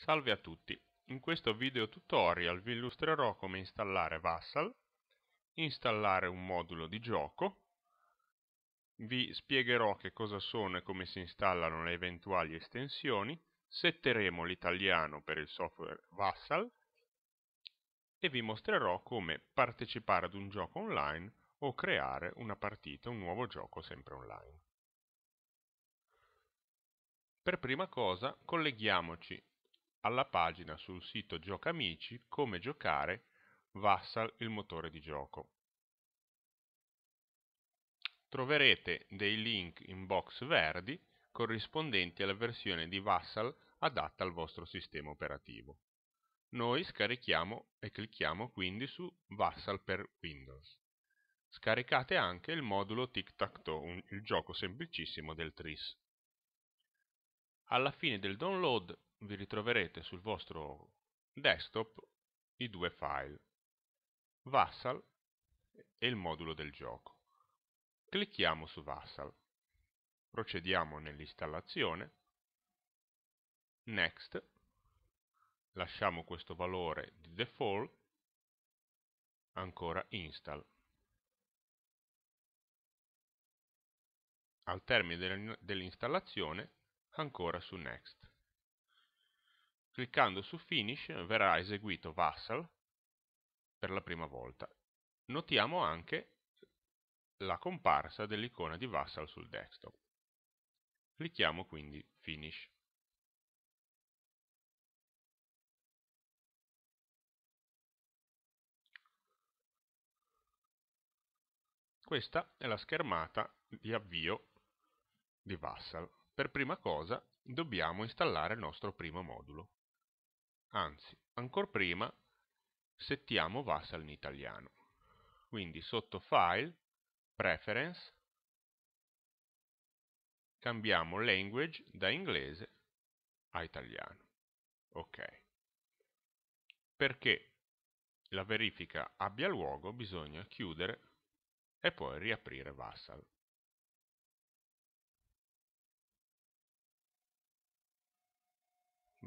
Salve a tutti, in questo video tutorial vi illustrerò come installare Vassal, installare un modulo di gioco, vi spiegherò che cosa sono e come si installano le eventuali estensioni, setteremo l'italiano per il software Vassal e vi mostrerò come partecipare ad un gioco online o creare una partita, un nuovo gioco sempre online. Per prima cosa colleghiamoci alla pagina sul sito Gioca Amici come giocare Vassal il motore di gioco. Troverete dei link in box verdi corrispondenti alla versione di Vassal adatta al vostro sistema operativo. Noi scarichiamo e clicchiamo quindi su Vassal per Windows. Scaricate anche il modulo Tic Tac Toe, il gioco semplicissimo del TRIS. Alla fine del download vi ritroverete sul vostro desktop i due file Vassal e il modulo del gioco. Clicchiamo su Vassal. Procediamo nell'installazione. Next. Lasciamo questo valore di default. Ancora install. Al termine dell'installazione ancora su Next. Cliccando su Finish verrà eseguito Vassal per la prima volta. Notiamo anche la comparsa dell'icona di Vassal sul desktop. Clicchiamo quindi Finish. Questa è la schermata di avvio di Vassal. Per prima cosa dobbiamo installare il nostro primo modulo anzi, ancora prima settiamo Vassal in italiano. Quindi sotto File, Preference, cambiamo Language da inglese a italiano. Ok. Perché la verifica abbia luogo bisogna chiudere e poi riaprire Vassal.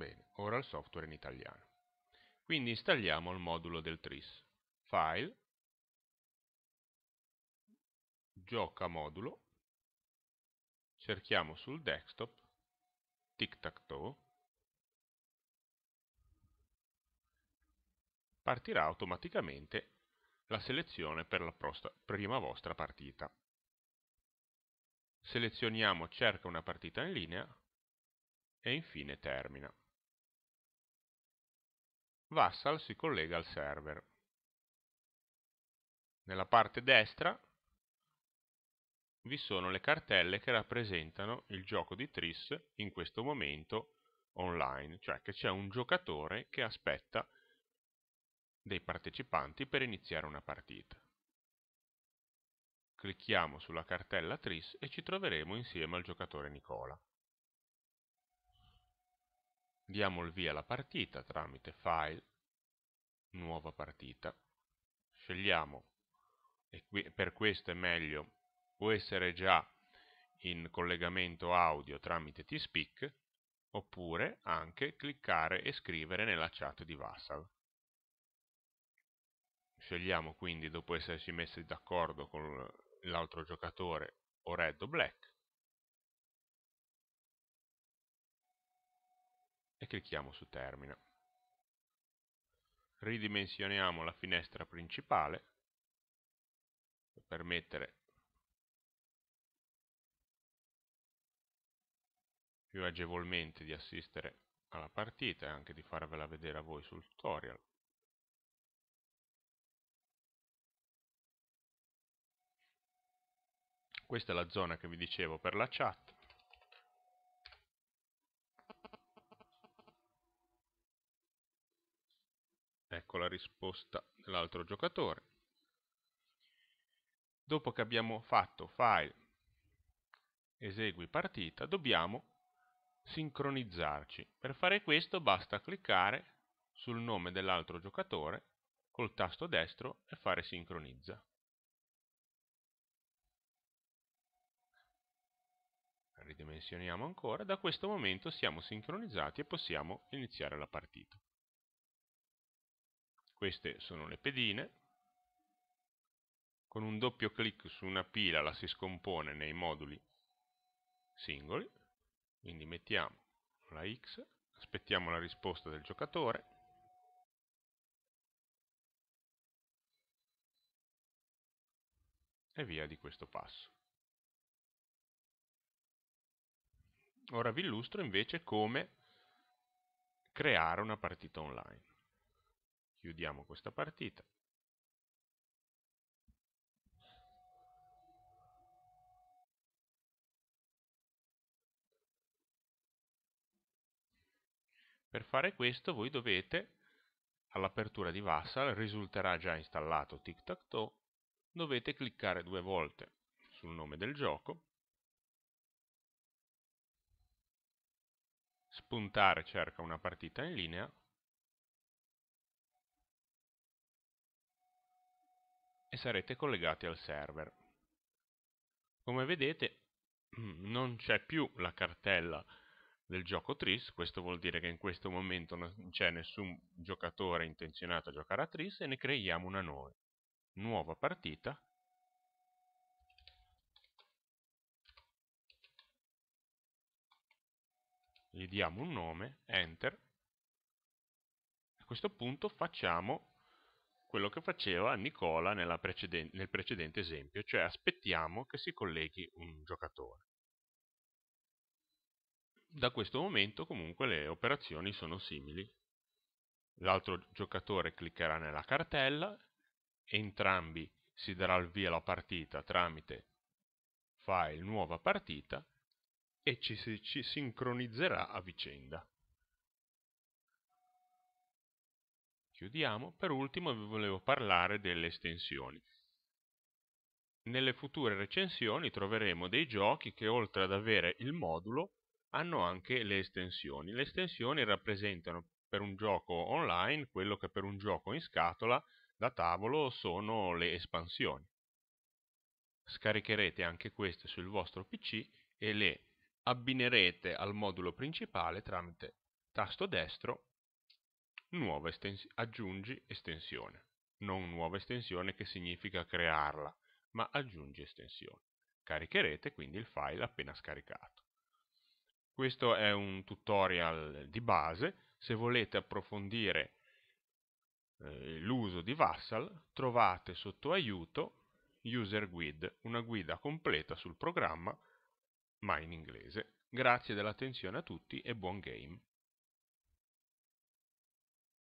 Bene, ora il software in italiano. Quindi installiamo il modulo del TRIS. File, gioca modulo, cerchiamo sul desktop, tic-tac-toe, partirà automaticamente la selezione per la prima vostra partita. Selezioniamo cerca una partita in linea e infine termina. Vassal si collega al server. Nella parte destra vi sono le cartelle che rappresentano il gioco di Tris in questo momento online, cioè che c'è un giocatore che aspetta dei partecipanti per iniziare una partita. Clicchiamo sulla cartella Tris e ci troveremo insieme al giocatore Nicola diamo il via alla partita tramite File, Nuova partita, scegliamo, e qui, per questo è meglio, può essere già in collegamento audio tramite T-Speak, oppure anche cliccare e scrivere nella chat di Vassal. Scegliamo quindi, dopo essersi messi d'accordo con l'altro giocatore, o red o black, e clicchiamo su termina. Ridimensioniamo la finestra principale per permettere più agevolmente di assistere alla partita e anche di farvela vedere a voi sul tutorial. Questa è la zona che vi dicevo per la chat. Ecco la risposta dell'altro giocatore. Dopo che abbiamo fatto file, esegui partita, dobbiamo sincronizzarci. Per fare questo basta cliccare sul nome dell'altro giocatore col tasto destro e fare sincronizza. Ridimensioniamo ancora, da questo momento siamo sincronizzati e possiamo iniziare la partita. Queste sono le pedine. Con un doppio clic su una pila la si scompone nei moduli singoli. Quindi mettiamo la X, aspettiamo la risposta del giocatore. E via di questo passo. Ora vi illustro invece come creare una partita online. Chiudiamo questa partita. Per fare questo voi dovete, all'apertura di Vassal, risulterà già installato Tic Tac Toe, dovete cliccare due volte sul nome del gioco, spuntare cerca una partita in linea e sarete collegati al server. Come vedete non c'è più la cartella del gioco Tris, questo vuol dire che in questo momento non c'è nessun giocatore intenzionato a giocare a Tris e ne creiamo una noi. Nuova partita. Gli diamo un nome, Enter. A questo punto facciamo quello che faceva Nicola preceden- nel precedente esempio, cioè aspettiamo che si colleghi un giocatore. Da questo momento comunque le operazioni sono simili. L'altro giocatore cliccherà nella cartella, entrambi si darà il via alla partita tramite file nuova partita e ci si, ci sincronizzerà a vicenda. chiudiamo. Per ultimo vi volevo parlare delle estensioni. Nelle future recensioni troveremo dei giochi che oltre ad avere il modulo hanno anche le estensioni. Le estensioni rappresentano per un gioco online quello che per un gioco in scatola da tavolo sono le espansioni. Scaricherete anche queste sul vostro PC e le abbinerete al modulo principale tramite tasto destro nuova estensione, aggiungi estensione. Non nuova estensione che significa crearla, ma aggiungi estensione. Caricherete quindi il file appena scaricato. Questo è un tutorial di base, se volete approfondire eh, l'uso di Vassal trovate sotto aiuto User Guide, una guida completa sul programma, ma in inglese. Grazie dell'attenzione a tutti e buon game!